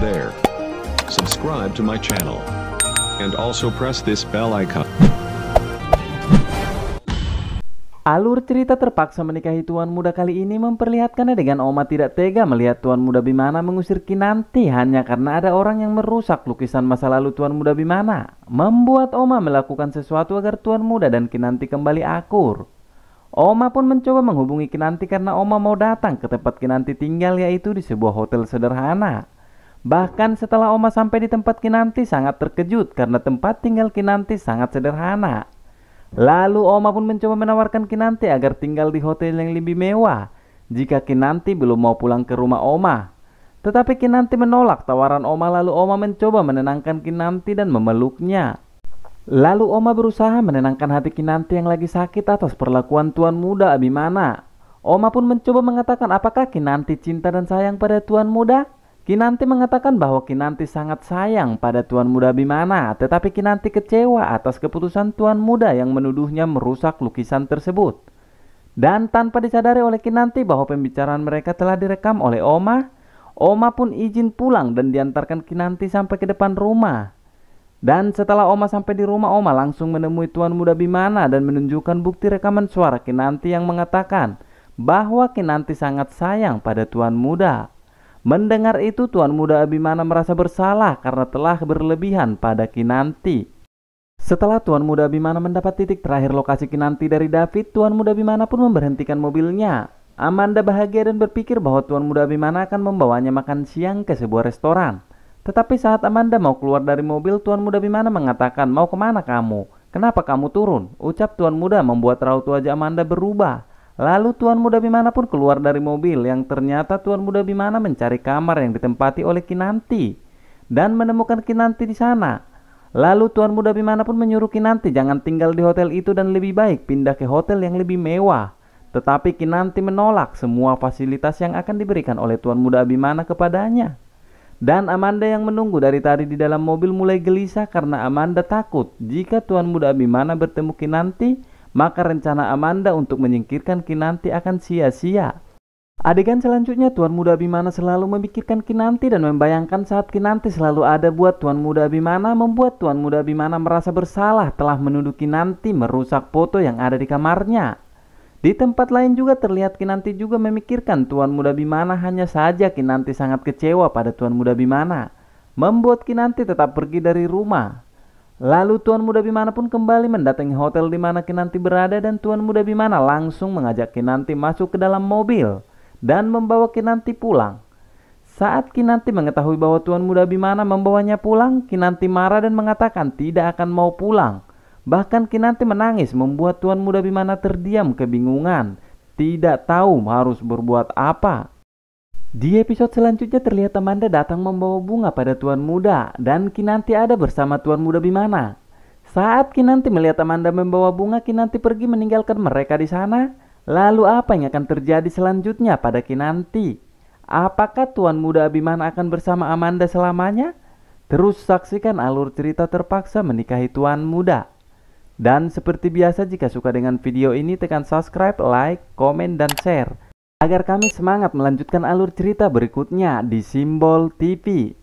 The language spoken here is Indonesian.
there. Subscribe to my channel. And also press this bell icon. Alur cerita terpaksa menikahi tuan muda kali ini memperlihatkan adegan Oma tidak tega melihat tuan muda Bimana mengusir Kinanti hanya karena ada orang yang merusak lukisan masa lalu tuan muda Bimana. Membuat Oma melakukan sesuatu agar tuan muda dan Kinanti kembali akur. Oma pun mencoba menghubungi Kinanti karena Oma mau datang ke tempat Kinanti tinggal yaitu di sebuah hotel sederhana. Bahkan setelah Oma sampai di tempat Kinanti sangat terkejut karena tempat tinggal Kinanti sangat sederhana. Lalu Oma pun mencoba menawarkan Kinanti agar tinggal di hotel yang lebih mewah jika Kinanti belum mau pulang ke rumah Oma. Tetapi Kinanti menolak tawaran Oma lalu Oma mencoba menenangkan Kinanti dan memeluknya. Lalu Oma berusaha menenangkan hati Kinanti yang lagi sakit atas perlakuan tuan muda Abimana. Oma pun mencoba mengatakan apakah Kinanti cinta dan sayang pada tuan muda? Kinanti mengatakan bahwa Kinanti sangat sayang pada Tuan Muda Bimana, tetapi Kinanti kecewa atas keputusan Tuan Muda yang menuduhnya merusak lukisan tersebut. Dan tanpa disadari oleh Kinanti bahwa pembicaraan mereka telah direkam oleh Oma, Oma pun izin pulang dan diantarkan Kinanti sampai ke depan rumah. Dan setelah Oma sampai di rumah, Oma langsung menemui Tuan Muda Bimana dan menunjukkan bukti rekaman suara Kinanti yang mengatakan bahwa Kinanti sangat sayang pada Tuan Muda. Mendengar itu Tuan Muda Abimana merasa bersalah karena telah berlebihan pada Kinanti. Setelah Tuan Muda Abimana mendapat titik terakhir lokasi Kinanti dari David, Tuan Muda Abimana pun memberhentikan mobilnya. Amanda bahagia dan berpikir bahwa Tuan Muda Abimana akan membawanya makan siang ke sebuah restoran. Tetapi saat Amanda mau keluar dari mobil, Tuan Muda Abimana mengatakan, mau kemana kamu? Kenapa kamu turun? Ucap Tuan Muda membuat raut wajah Amanda berubah. Lalu Tuan Muda Bimana pun keluar dari mobil yang ternyata Tuan Muda Bimana mencari kamar yang ditempati oleh Kinanti dan menemukan Kinanti di sana. Lalu Tuan Muda Bimana pun menyuruh Kinanti jangan tinggal di hotel itu dan lebih baik pindah ke hotel yang lebih mewah. Tetapi Kinanti menolak semua fasilitas yang akan diberikan oleh Tuan Muda bimana kepadanya. Dan Amanda yang menunggu dari tadi di dalam mobil mulai gelisah karena Amanda takut jika Tuan Muda bimana bertemu Kinanti maka rencana Amanda untuk menyingkirkan Kinanti akan sia-sia. Adegan selanjutnya Tuan Muda Bimana selalu memikirkan Kinanti dan membayangkan saat Kinanti selalu ada buat Tuan Muda Bimana membuat Tuan Muda Bimana merasa bersalah telah menuduh Kinanti merusak foto yang ada di kamarnya. Di tempat lain juga terlihat Kinanti juga memikirkan Tuan Muda Bimana hanya saja Kinanti sangat kecewa pada Tuan Muda Bimana. Membuat Kinanti tetap pergi dari rumah. Lalu Tuan Muda Bimana pun kembali mendatangi hotel di mana Kinanti berada dan Tuan Muda Bimana langsung mengajak Kinanti masuk ke dalam mobil dan membawa Kinanti pulang. Saat Kinanti mengetahui bahwa Tuan Muda Bimana membawanya pulang, Kinanti marah dan mengatakan tidak akan mau pulang. Bahkan Kinanti menangis membuat Tuan Muda Bimana terdiam kebingungan, tidak tahu harus berbuat apa. Di episode selanjutnya terlihat Amanda datang membawa bunga pada Tuan Muda dan Kinanti ada bersama Tuan Muda Bimana. Saat Kinanti melihat Amanda membawa bunga, Kinanti pergi meninggalkan mereka di sana. Lalu apa yang akan terjadi selanjutnya pada Kinanti? Apakah Tuan Muda Abimana akan bersama Amanda selamanya? Terus saksikan alur cerita terpaksa menikahi Tuan Muda. Dan seperti biasa jika suka dengan video ini tekan subscribe, like, komen, dan share agar kami semangat melanjutkan alur cerita berikutnya di Simbol TV.